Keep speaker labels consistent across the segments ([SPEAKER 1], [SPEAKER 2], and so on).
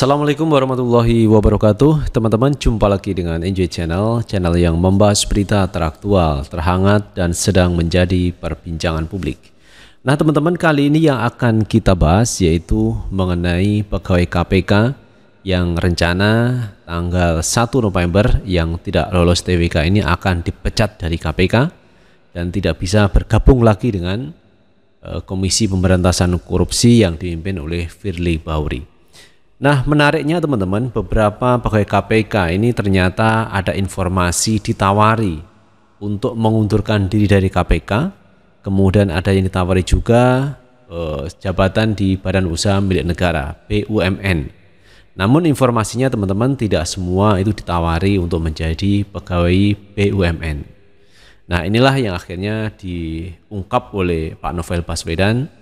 [SPEAKER 1] Assalamualaikum warahmatullahi wabarakatuh Teman-teman jumpa lagi dengan Enjoy Channel Channel yang membahas berita teraktual, terhangat dan sedang menjadi perbincangan publik Nah teman-teman kali ini yang akan kita bahas yaitu mengenai pegawai KPK yang rencana tanggal 1 November yang tidak lolos TWK ini akan dipecat dari KPK dan tidak bisa bergabung lagi dengan eh, Komisi Pemberantasan Korupsi yang dipimpin oleh Firly Bauri. Nah, menariknya teman-teman, beberapa pegawai KPK ini ternyata ada informasi ditawari untuk mengundurkan diri dari KPK. Kemudian ada yang ditawari juga eh, jabatan di Badan Usaha Milik Negara (BUMN). Namun informasinya teman-teman tidak semua itu ditawari untuk menjadi pegawai BUMN. Nah, inilah yang akhirnya diungkap oleh Pak Novel Baswedan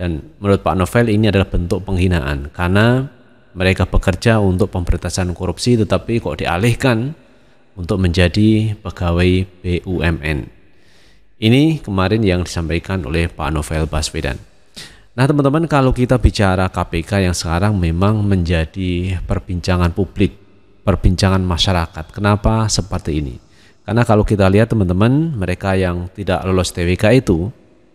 [SPEAKER 1] dan menurut Pak Novel ini adalah bentuk penghinaan karena mereka bekerja untuk pemberantasan korupsi tetapi kok dialihkan untuk menjadi pegawai BUMN. Ini kemarin yang disampaikan oleh Pak Novel Baswedan. Nah teman-teman kalau kita bicara KPK yang sekarang memang menjadi perbincangan publik, perbincangan masyarakat. Kenapa seperti ini? Karena kalau kita lihat teman-teman mereka yang tidak lolos TWK itu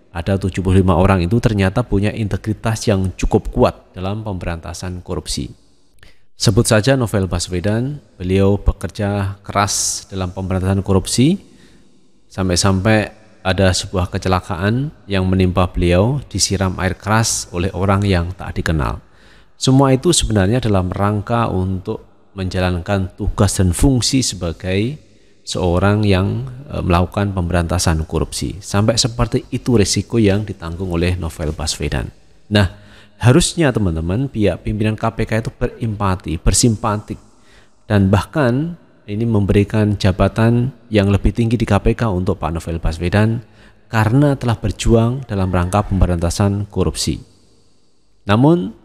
[SPEAKER 1] ada 75 orang itu ternyata punya integritas yang cukup kuat dalam pemberantasan korupsi. Sebut saja Novel Baswedan, beliau bekerja keras dalam pemberantasan korupsi sampai-sampai ada sebuah kecelakaan yang menimpa beliau disiram air keras oleh orang yang tak dikenal. Semua itu sebenarnya dalam rangka untuk menjalankan tugas dan fungsi sebagai seorang yang e, melakukan pemberantasan korupsi. Sampai seperti itu risiko yang ditanggung oleh Novel Baswedan. Nah, harusnya teman-teman pihak pimpinan KPK itu berimpati, bersimpatik dan bahkan ini memberikan jabatan yang lebih tinggi di KPK untuk Pak Novel Baswedan karena telah berjuang dalam rangka pemberantasan korupsi. Namun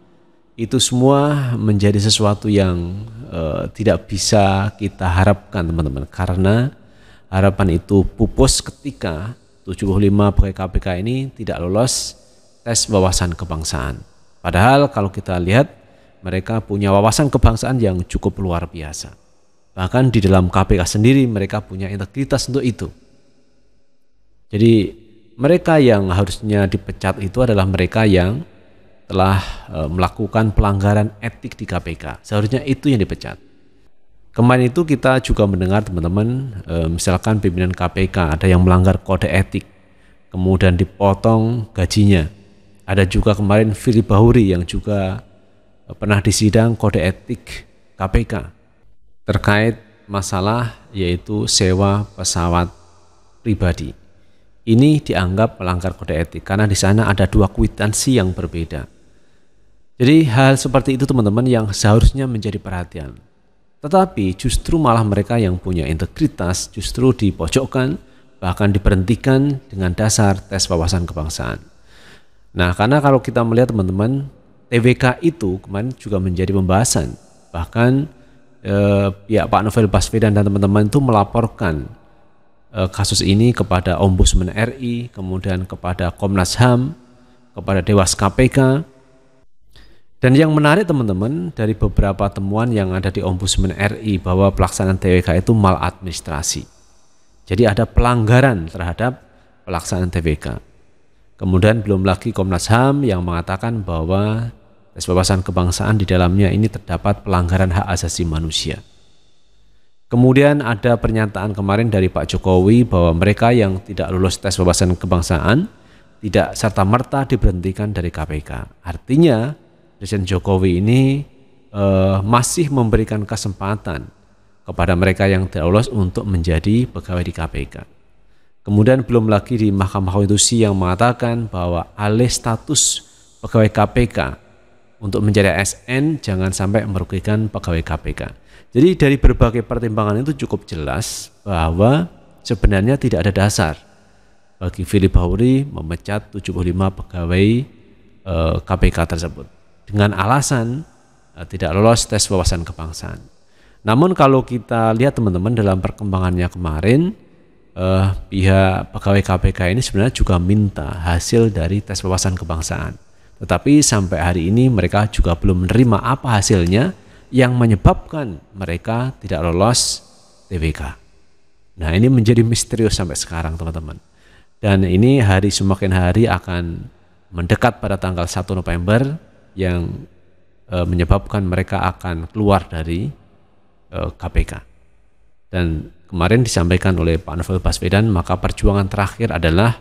[SPEAKER 1] itu semua menjadi sesuatu yang uh, tidak bisa kita harapkan teman-teman karena harapan itu pupus ketika 75 pegawai KPK ini tidak lolos tes wawasan kebangsaan. Padahal kalau kita lihat mereka punya wawasan kebangsaan yang cukup luar biasa. Bahkan di dalam KPK sendiri mereka punya integritas untuk itu. Jadi mereka yang harusnya dipecat itu adalah mereka yang telah e, melakukan pelanggaran etik di KPK. Seharusnya itu yang dipecat. Kemarin itu kita juga mendengar teman-teman, e, misalkan pimpinan KPK ada yang melanggar kode etik, kemudian dipotong gajinya. Ada juga kemarin Fili Bahuri yang juga e, pernah disidang kode etik KPK terkait masalah yaitu sewa pesawat pribadi. Ini dianggap melanggar kode etik karena di sana ada dua kwitansi yang berbeda. Jadi hal seperti itu teman-teman yang seharusnya menjadi perhatian. Tetapi justru malah mereka yang punya integritas justru dipojokkan bahkan diberhentikan dengan dasar tes wawasan kebangsaan. Nah karena kalau kita melihat teman-teman TWK itu kemarin juga menjadi pembahasan bahkan eh, ya Pak Novel Baswedan dan teman-teman itu melaporkan eh, kasus ini kepada Ombudsman RI kemudian kepada Komnas HAM kepada Dewas KPK dan yang menarik teman-teman dari beberapa temuan yang ada di Ombudsman RI bahwa pelaksanaan TWK itu maladministrasi. Jadi ada pelanggaran terhadap pelaksanaan TWK. Kemudian belum lagi Komnas HAM yang mengatakan bahwa tes wawasan kebangsaan di dalamnya ini terdapat pelanggaran hak asasi manusia. Kemudian ada pernyataan kemarin dari Pak Jokowi bahwa mereka yang tidak lulus tes wawasan kebangsaan tidak serta-merta diberhentikan dari KPK. Artinya Presiden Jokowi ini uh, masih memberikan kesempatan kepada mereka yang lolos untuk menjadi pegawai di KPK. Kemudian belum lagi di Mahkamah Konstitusi yang mengatakan bahwa alih status pegawai KPK untuk menjadi ASN jangan sampai merugikan pegawai KPK. Jadi dari berbagai pertimbangan itu cukup jelas bahwa sebenarnya tidak ada dasar bagi Filip Bahuri memecat 75 pegawai KPK eh, tersebut dengan alasan eh, tidak lolos tes wawasan kebangsaan. Namun kalau kita lihat teman-teman dalam perkembangannya kemarin, eh, pihak pegawai KPK ini sebenarnya juga minta hasil dari tes wawasan kebangsaan. Tetapi sampai hari ini mereka juga belum menerima apa hasilnya yang menyebabkan mereka tidak lolos TBK. Nah ini menjadi misterius sampai sekarang teman-teman. Dan ini hari semakin hari akan mendekat pada tanggal 1 November yang e, menyebabkan mereka akan keluar dari e, eh, KPK. Dan kemarin disampaikan oleh Pak Novel Baswedan, maka perjuangan terakhir adalah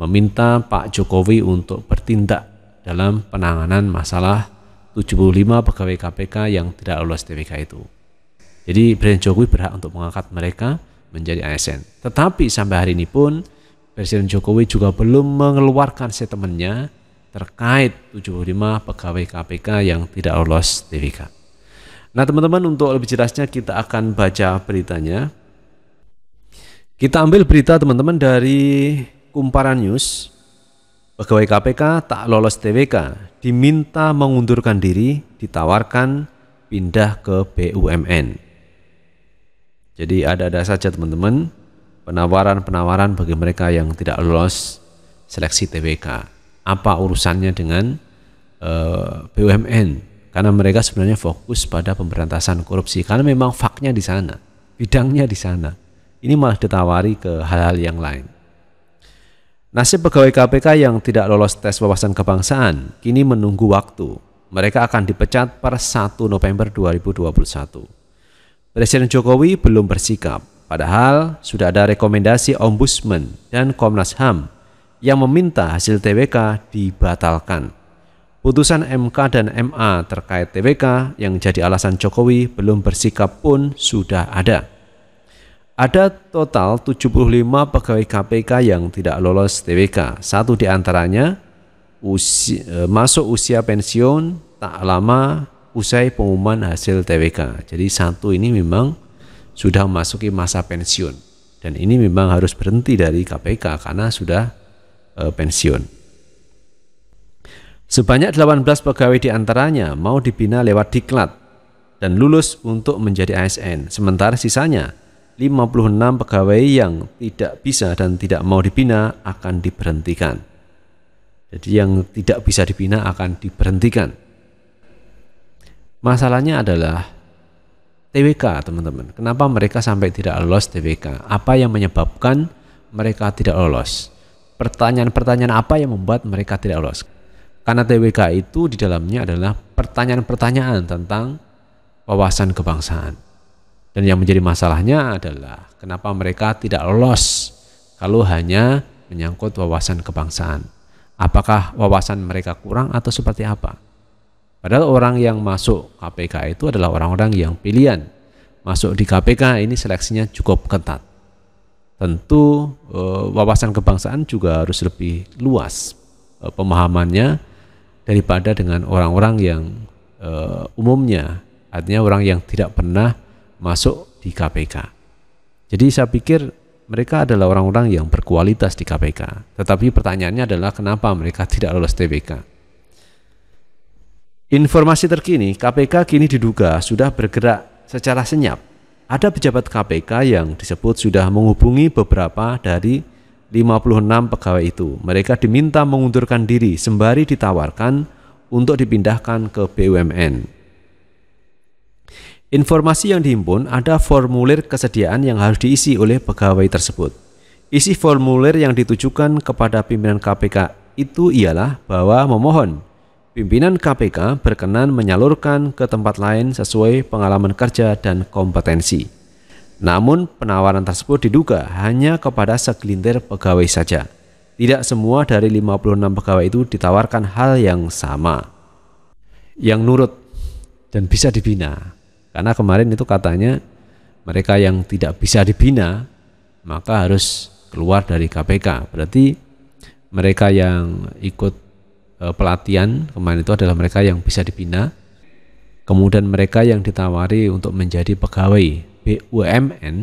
[SPEAKER 1] meminta Pak Jokowi untuk bertindak dalam penanganan masalah 75 pegawai KPK yang tidak lolos TPK itu. Jadi Presiden Jokowi berhak untuk mengangkat mereka menjadi ASN. Tetapi sampai hari ini pun Presiden Jokowi juga belum mengeluarkan statementnya terkait 75 pegawai KPK yang tidak lolos TWK. Nah teman-teman untuk lebih jelasnya kita akan baca beritanya. Kita ambil berita teman-teman dari Kumparan News. Pegawai KPK tak lolos TWK, diminta mengundurkan diri, ditawarkan pindah ke BUMN. Jadi ada-ada saja teman-teman penawaran-penawaran bagi mereka yang tidak lolos seleksi TWK apa urusannya dengan eh, BUMN karena mereka sebenarnya fokus pada pemberantasan korupsi karena memang faknya di sana bidangnya di sana ini malah ditawari ke hal-hal yang lain Nasib pegawai KPK yang tidak lolos tes wawasan kebangsaan kini menunggu waktu. Mereka akan dipecat per 1 November 2021. Presiden Jokowi belum bersikap, padahal sudah ada rekomendasi Ombudsman dan Komnas HAM yang meminta hasil TWK dibatalkan. Putusan MK dan MA terkait TWK yang jadi alasan Jokowi belum bersikap pun sudah ada. Ada total 75 pegawai KPK yang tidak lolos TWK. Satu di antaranya usi, e, masuk usia pensiun tak lama usai pengumuman hasil TWK. Jadi satu ini memang sudah memasuki masa pensiun dan ini memang harus berhenti dari KPK karena sudah e, pensiun. Sebanyak 18 pegawai di antaranya mau dibina lewat diklat dan lulus untuk menjadi ASN. Sementara sisanya 56 pegawai yang tidak bisa dan tidak mau dibina akan diberhentikan. Jadi yang tidak bisa dibina akan diberhentikan. Masalahnya adalah TWK, teman-teman. Kenapa mereka sampai tidak lolos TWK? Apa yang menyebabkan mereka tidak lolos? pertanyaan-pertanyaan apa yang membuat mereka tidak lolos. Karena TWK itu di dalamnya adalah pertanyaan-pertanyaan tentang wawasan kebangsaan. Dan yang menjadi masalahnya adalah kenapa mereka tidak lolos kalau hanya menyangkut wawasan kebangsaan. Apakah wawasan mereka kurang atau seperti apa? Padahal orang yang masuk KPK itu adalah orang-orang yang pilihan. Masuk di KPK ini seleksinya cukup ketat tentu eh, wawasan kebangsaan juga harus lebih luas eh, pemahamannya daripada dengan orang-orang yang eh, umumnya artinya orang yang tidak pernah masuk di KPK. Jadi saya pikir mereka adalah orang-orang yang berkualitas di KPK. Tetapi pertanyaannya adalah kenapa mereka tidak lolos TBK? Informasi terkini, KPK kini diduga sudah bergerak secara senyap ada pejabat KPK yang disebut sudah menghubungi beberapa dari 56 pegawai itu. Mereka diminta mengundurkan diri sembari ditawarkan untuk dipindahkan ke BUMN. Informasi yang dihimpun ada formulir kesediaan yang harus diisi oleh pegawai tersebut. Isi formulir yang ditujukan kepada pimpinan KPK itu ialah bahwa memohon pimpinan KPK berkenan menyalurkan ke tempat lain sesuai pengalaman kerja dan kompetensi. Namun, penawaran tersebut diduga hanya kepada segelintir pegawai saja. Tidak semua dari 56 pegawai itu ditawarkan hal yang sama. Yang nurut dan bisa dibina. Karena kemarin itu katanya mereka yang tidak bisa dibina maka harus keluar dari KPK. Berarti mereka yang ikut Eh, pelatihan kemarin itu adalah mereka yang bisa dibina kemudian mereka yang ditawari untuk menjadi pegawai BUMN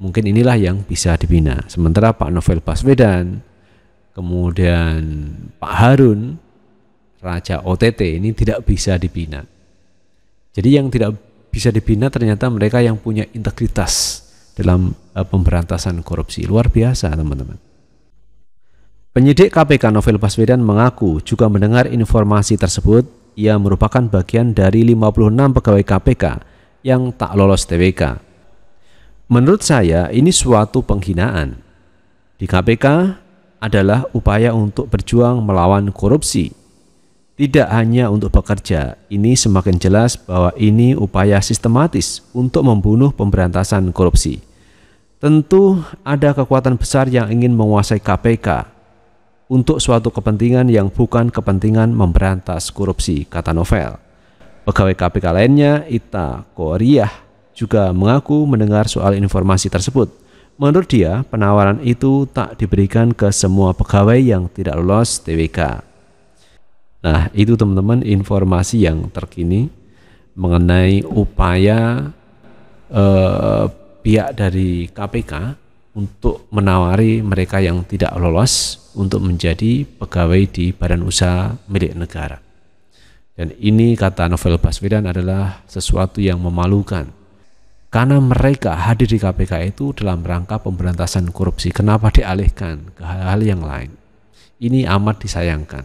[SPEAKER 1] mungkin inilah yang bisa dibina sementara Pak Novel Baswedan kemudian Pak Harun Raja OTT ini tidak bisa dibina jadi yang tidak bisa dibina ternyata mereka yang punya integritas dalam eh, pemberantasan korupsi luar biasa teman-teman Penyidik KPK Novel Baswedan mengaku juga mendengar informasi tersebut ia merupakan bagian dari 56 pegawai KPK yang tak lolos TWK. Menurut saya ini suatu penghinaan. Di KPK adalah upaya untuk berjuang melawan korupsi. Tidak hanya untuk bekerja, ini semakin jelas bahwa ini upaya sistematis untuk membunuh pemberantasan korupsi. Tentu ada kekuatan besar yang ingin menguasai KPK untuk suatu kepentingan yang bukan kepentingan memberantas korupsi, kata Novel. Pegawai KPK lainnya, Ita Koriah, juga mengaku mendengar soal informasi tersebut. Menurut dia, penawaran itu tak diberikan ke semua pegawai yang tidak lolos TWK. Nah, itu teman-teman informasi yang terkini mengenai upaya eh, pihak dari KPK untuk menawari mereka yang tidak lolos untuk menjadi pegawai di badan usaha milik negara. Dan ini kata Novel Baswedan adalah sesuatu yang memalukan. Karena mereka hadir di KPK itu dalam rangka pemberantasan korupsi, kenapa dialihkan ke hal-hal yang lain? Ini amat disayangkan.